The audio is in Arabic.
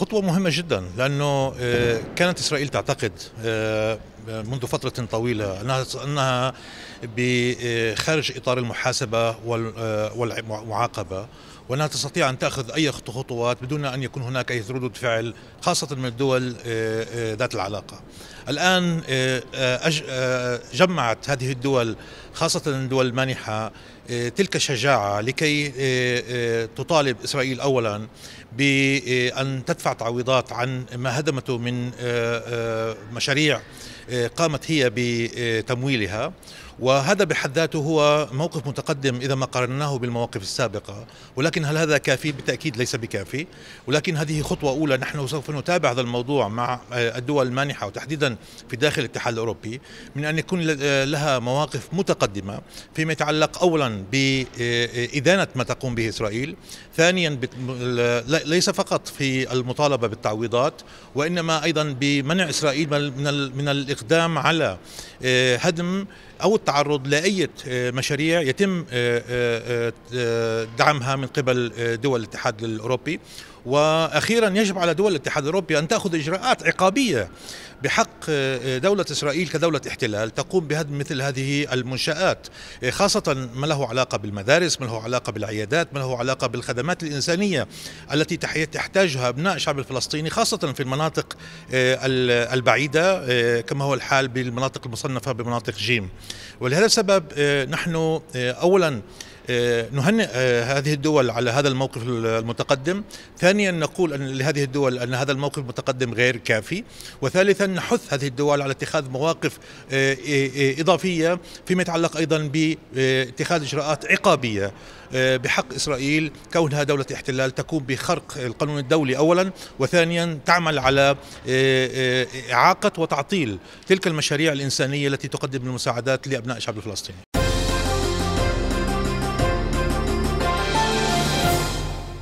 خطوة مهمة جدا لأنه آه، كانت إسرائيل تعتقد آه، آه، منذ فترة طويلة أنها بخارج إطار المحاسبة والمعاقبة وأنها تستطيع أن تأخذ أي خطوات بدون أن يكون هناك أي ردود فعل خاصة من الدول ذات العلاقة الآن جمعت هذه الدول خاصة الدول المانحة آه، تلك الشجاعة لكي آه، آه، تطالب إسرائيل أولا بأن تدفع تعويضات عن ما هدمته من مشاريع قامت هي بتمويلها وهذا بحد ذاته هو موقف متقدم إذا ما قارناه بالمواقف السابقة ولكن هل هذا كافي؟ بالتأكيد ليس بكافي ولكن هذه خطوة أولى نحن سوف نتابع هذا الموضوع مع الدول المانحة وتحديدا في داخل الاتحاد الأوروبي من أن يكون لها مواقف متقدمة فيما يتعلق أولا بإدانة ما تقوم به إسرائيل ثانيا ليس فقط في المطالبة بالتعويضات وإنما أيضا بمنع إسرائيل من من الاقدام على آه، هدم او التعرض لاي آه، مشاريع يتم آه، دعمها من قبل دول الاتحاد الاوروبي واخيرا يجب على دول الاتحاد الاوروبي ان تاخذ اجراءات عقابيه بحق آه، آه، دولة إسرائيل كدولة احتلال تقوم بهدم مثل هذه المنشآت آه، خاصة ما له علاقة بالمدارس ما له علاقة بالعيادات ما له علاقة بالخدمات الإنسانية التي تحتاجها أبناء الشعب الفلسطيني خاصة في المناطق البعيدة كما هو الحال بالمناطق المصنفة بمناطق جيم ولهذا السبب نحن أولا آه، نهنئ آه، هذه الدول على هذا الموقف المتقدم ثانيا نقول أن لهذه الدول أن هذا الموقف المتقدم غير كافي وثالثا نحث هذه الدول على اتخاذ مواقف آه، إضافية فيما يتعلق أيضا باتخاذ إجراءات عقابية بحق إسرائيل كونها دولة احتلال تقوم بخرق القانون الدولي أولا وثانيا تعمل على إعاقة وتعطيل تلك المشاريع الإنسانية التي تقدم المساعدات لأبناء الشعب الفلسطيني